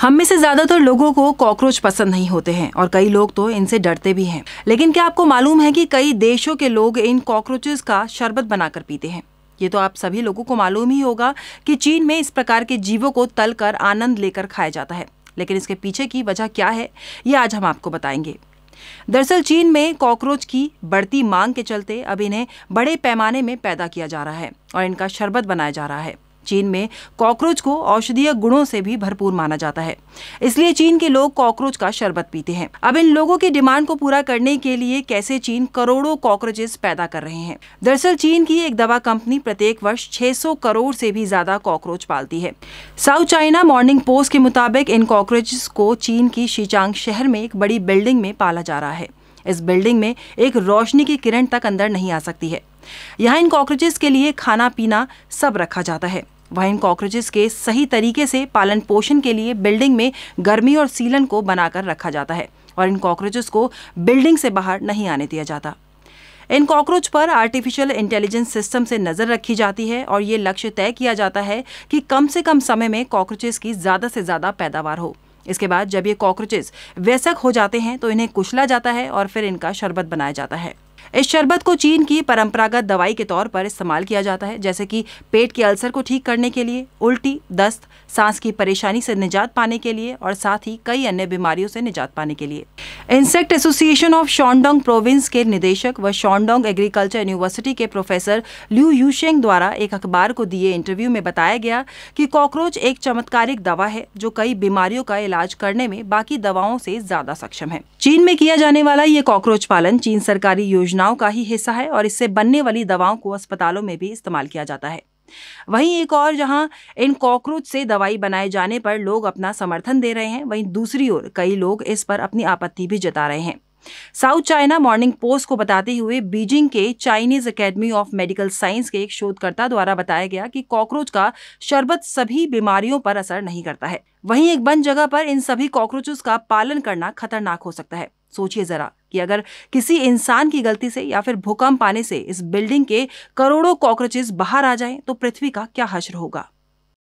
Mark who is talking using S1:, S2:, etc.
S1: हम में से ज्यादातर लोगों को कॉकरोच पसंद नहीं होते हैं और कई लोग तो इनसे डरते भी हैं लेकिन क्या आपको मालूम है कि कई देशों के लोग इन कॉकरोचेस का शरबत बनाकर पीते हैं ये तो आप सभी लोगों को मालूम ही होगा कि चीन में इस प्रकार के जीवों को तल कर आनंद लेकर खाया जाता है लेकिन इसके पीछे की वजह क्या है ये आज हम आपको बताएंगे दरअसल चीन में कॉकरोच की बढ़ती मांग के चलते अब इन्हें बड़े पैमाने में पैदा किया जा रहा है और इनका शरबत बनाया जा रहा है चीन में कॉकरोच को औषधीय गुणों से भी भरपूर माना जाता है इसलिए चीन के लोग कॉकरोच का शरबत पीते हैं अब इन लोगों की डिमांड को पूरा करने के लिए कैसे चीन करोड़ों कॉकरोचेस पैदा कर रहे हैं दरअसल चीन की एक दवा कंपनी प्रत्येक वर्ष 600 करोड़ से भी ज्यादा कॉकरोच पालती है साउथ चाइना मॉर्निंग पोस्ट के मुताबिक इन कॉकरोचेस को चीन की शिचांग शहर में एक बड़ी बिल्डिंग में पाला जा रहा है इस बिल्डिंग में एक रोशनी की किरण तक अंदर नहीं आ सकती है यहाँ इन कॉकरोचेस के लिए खाना पीना सब रखा जाता है वह इन कॉकरोचेस के सही तरीके से पालन पोषण के लिए बिल्डिंग में गर्मी और सीलन को बनाकर रखा जाता है और इन कॉकरोचेस को बिल्डिंग से बाहर नहीं आने दिया जाता इन कॉकरोच पर आर्टिफिशियल इंटेलिजेंस सिस्टम से नज़र रखी जाती है और ये लक्ष्य तय किया जाता है कि कम से कम समय में कॉकरोचेस की ज़्यादा से ज़्यादा पैदावार हो इसके बाद जब ये कॉकरोचेस व्यसक हो जाते हैं तो इन्हें कुचला जाता है और फिर इनका शरबत बनाया जाता है इस शरबत को चीन की परंपरागत दवाई के तौर पर इस्तेमाल किया जाता है जैसे कि पेट के अल्सर को ठीक करने के लिए उल्टी दस्त सांस की परेशानी से निजात पाने के लिए और साथ ही कई अन्य बीमारियों से निजात पाने के लिए insect association of Shandong province के निदेशक व शॉन्डोंग एग्रीकल्चर यूनिवर्सिटी के प्रोफेसर ल्यू यूशेंग द्वारा एक अखबार को दिए इंटरव्यू में बताया गया कि कॉकरोच एक चमत्कारिक दवा है जो कई बीमारियों का इलाज करने में बाकी दवाओं से ज्यादा सक्षम है चीन में किया जाने वाला ये कॉकरोच पालन चीन सरकारी योजनाओं का ही हिस्सा है और इससे बनने वाली दवाओं को अस्पतालों में भी इस्तेमाल किया जाता है वहीं एक और जहां इन कॉकरोच से दवाई बनाए जाने पर लोग अपना समर्थन दे रहे हैं वहीं दूसरी ओर कई लोग इस पर अपनी आपत्ति भी जता रहे हैं साउथ चाइना मॉर्निंग पोस्ट को बताते हुए बीजिंग के Chinese Academy of Medical Science के एक शोधकर्ता द्वारा बताया गया कि कॉकरोच का शरबत सभी बीमारियों पर असर नहीं करता है वहीं एक बंद जगह पर इन सभी कॉकरोचों का पालन करना खतरनाक हो सकता है सोचिए जरा कि अगर किसी इंसान की गलती से या फिर भूकंप आने से इस बिल्डिंग के करोड़ों कॉकरोचेस बाहर आ जाएं तो पृथ्वी का क्या हश्र होगा